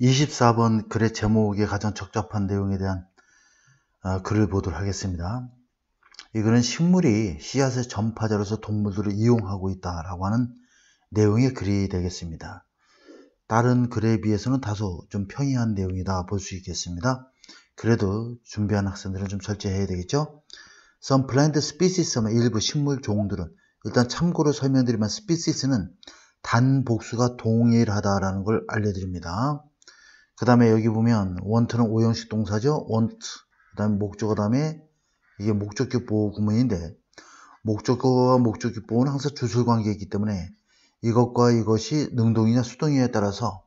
24번 글의 제목에 가장 적합한 내용에 대한 어, 글을 보도록 하겠습니다. 이 글은 식물이 씨앗의 전파자로서 동물들을 이용하고 있다라고 하는 내용의 글이 되겠습니다. 다른 글에 비해서는 다소 좀 평이한 내용이다 볼 수 있겠습니다. 그래도 준비한 학생들은 좀 철저해야 되겠죠? Some plant species의 일부 식물 종들은 일단 참고로 설명드리면 스피시스는 단복수가 동일하다라는 걸 알려드립니다. 그 다음에 여기 보면 원트는 오형식 동사죠. 원트. 그 다음에 목적어 다음에 이게 목적격 보호 구문인데 목적어와 목적격 보호는 항상 주술 관계이기 때문에 이것과 이것이 능동이냐 수동이냐에 따라서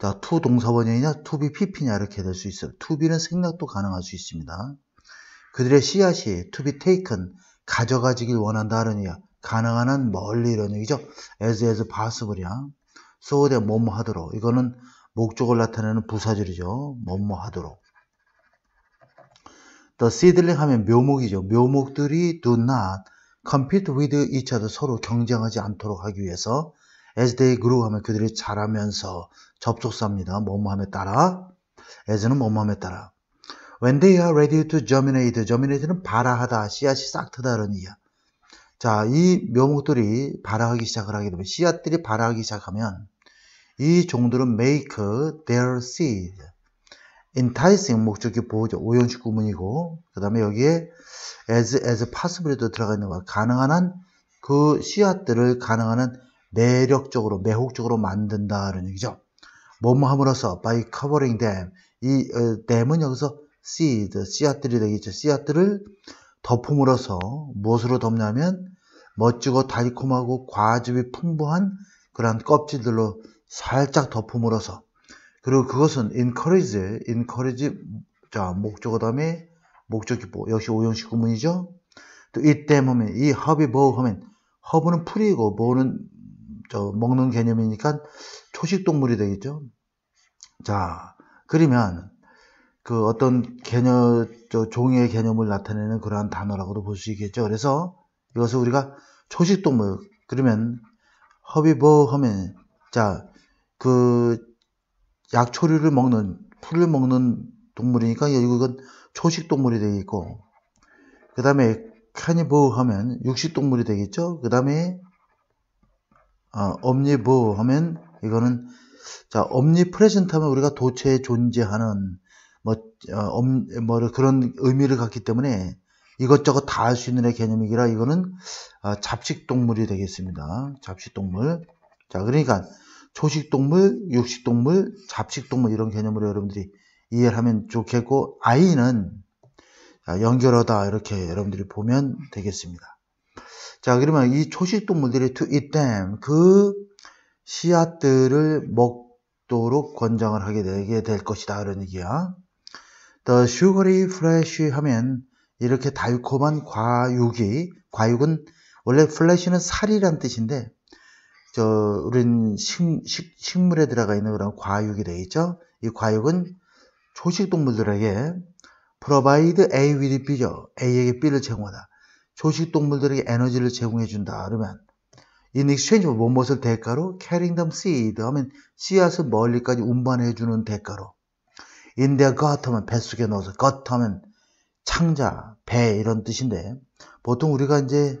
자, to 동사원형이냐 to be pp냐 이렇게 될 수 있어요. to be는 생략도 가능할 수 있습니다. 그들의 씨앗이 to be taken 가져가지길 원한다 하는 이야 가능한 한 멀리 이런 얘기죠. as as possible이야 so that 뭐뭐 하도록 이거는 목적을 나타내는 부사절이죠. 뭐뭐 하도록. The seedling 하면 묘목이죠. 묘목들이 do not compete with each other 서로 경쟁하지 않도록 하기 위해서 as they grow 하면 그들이 자라면서 접속사입니다. 뭐뭐함에 따라 as는 뭐뭐함에 따라 when they are ready to germinate germinate는 발아하다 씨앗이 싹트다 라는 이야 자, 이 묘목들이 발아하기 시작을 하게 되면 씨앗들이 발아하기 시작하면 이 종들은 make their seed. enticing 목적이 보호죠. 오연식 구문이고 그 다음에 여기에 as, as possibly도 들어가 있는 거야. 가능한 한그 씨앗들을 가능한 한 매력적으로, 매혹적으로 만든다는 얘기죠. 뭐뭐 함으로써 by covering them 이 어, them은 여기서 seed, 씨앗들이 되겠죠. 씨앗들을 덮음으로써 무엇으로 덮냐면 멋지고 달콤하고 과즙이 풍부한 그러한 껍질들로 살짝 덮음으로써 그리고 그것은 encourage, encourage 자 목적어 그 다음에 목적기보 뭐, 역시 오형식 구문이죠. 또 이때 문에이 허비 버 뭐 하면 허브는 풀이고 뭐는 저 먹는 개념이니까 초식 동물이 되겠죠. 자 그러면 그 어떤 개념 저 종의 개념을 나타내는 그러한 단어라고도 볼 수 있겠죠. 그래서 이것을 우리가 초식 동물 그러면 허비 버 뭐 하면 자그 약초류를 먹는 풀을 먹는 동물이니까 이건 초식 동물이 되겠고 그 다음에 카니보 하면 육식 동물이 되겠죠 그 다음에 어, 엄니보 하면 이거는 자 엄니 프레젠트 하면 우리가 도체에 존재하는 뭐, 어, 뭐 그런 의미를 갖기 때문에 이것저것 다 할 수 있는 개념이기라 이거는 아, 어, 잡식 동물이 되겠습니다 잡식 동물 자 그러니까 초식동물, 육식동물, 잡식동물 이런 개념으로 여러분들이 이해를 하면 좋겠고 아이는 연결하다 이렇게 여러분들이 보면 되겠습니다. 자 그러면 이 초식동물들이 to eat them 그 씨앗들을 먹도록 권장을 하게 되게 될 것이다 이런 얘기야. The sugary flesh 하면 이렇게 달콤한 과육이 과육은 원래 플래시는 살이란 뜻인데 저 우린 식, 식, 식물에 들어가 있는 그런 과육이 되있죠이 과육은 초식 동물들에게 provide A with B죠. A에게 B를 제공하다. 초식 동물들에게 에너지를 제공해 준다. 그러면 in exchange 무엇을 뭐, 뭐 대가로 carrying them seed 하면 씨앗을 멀리까지 운반해 주는 대가로 in their gut 하면 뱃속에 넣어서 gut 하면 창자, 배 이런 뜻인데 보통 우리가 이제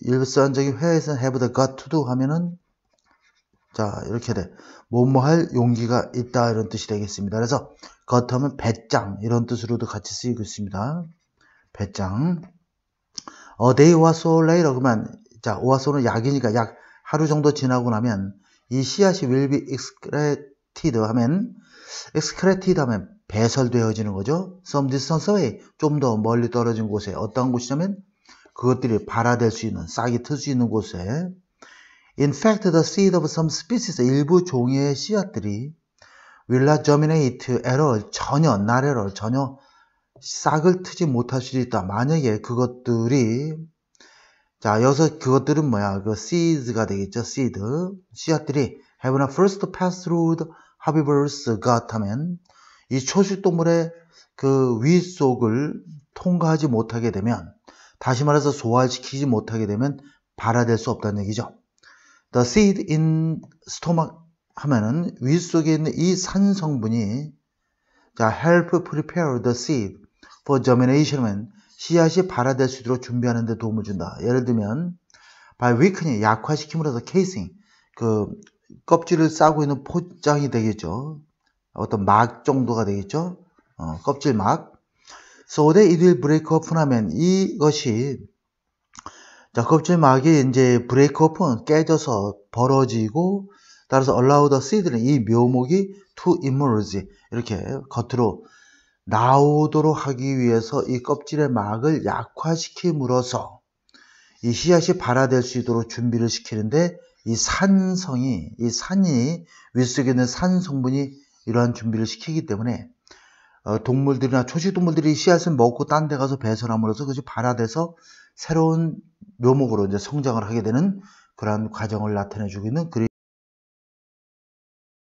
일반적인 회화에서 have다 got to do 하면은 자 이렇게 돼 뭐 뭐 할 용기가 있다 이런 뜻이 되겠습니다 그래서 got 하면 배짱 이런 뜻으로도 같이 쓰이고 있습니다 배짱 어 day was all a t e 그러면 자 was는 약이니까 약 하루 정도 지나고 나면 이 씨앗이 will be excreted 하면 excreted 하면 배설되어지는 거죠 some distance away 좀 더 멀리 떨어진 곳에 어떤 곳이냐면 그것들이 발화될 수 있는 싹이 틀 수 있는 곳에 In fact, the seed of some species 일부 종의 씨앗들이 will not germinate at all 전혀 나래를 전혀 싹을 트지 못할 수도 있다. 만약에 그것들이 자 여기서 그것들은 뭐야? 그 seeds가 되겠죠. seed 씨앗들이 have not first passed through the herbivores gut 하면 이 초식 동물의 그 위 속을 통과하지 못하게 되면 다시 말해서 소화시키지 못하게 되면 발화될 수 없다는 얘기죠. The seed in stomach 하면은 위 속에 있는 이산 성분이 자, help prepare the seed for germination 하면 씨앗이 발화될 수 있도록 준비하는 데 도움을 준다. 예를 들면 by weakening 약화시킴으로써 casing 그 껍질을 싸고 있는 포장이 되겠죠. 어떤 막 정도가 되겠죠. 어, 껍질 막 So they will break up은 하면 이것이 자, 껍질막이 이제 브레이크 오픈 깨져서 벌어지고 따라서 allow the seed는 이 묘목이 to emerge 이렇게 겉으로 나오도록 하기 위해서 이 껍질의 막을 약화시킴으로써 이 씨앗이 발화될 수 있도록 준비를 시키는데 이 산성이 이 산이 위속에 있는 산 성분이 이러한 준비를 시키기 때문에 어, 동물들이나 초식동물들이 씨앗을 먹고 딴 데 가서 배설함으로써 그것이 발화돼서 새로운 묘목으로 이제 성장을 하게 되는 그러한 과정을 나타내주고 있는 그림.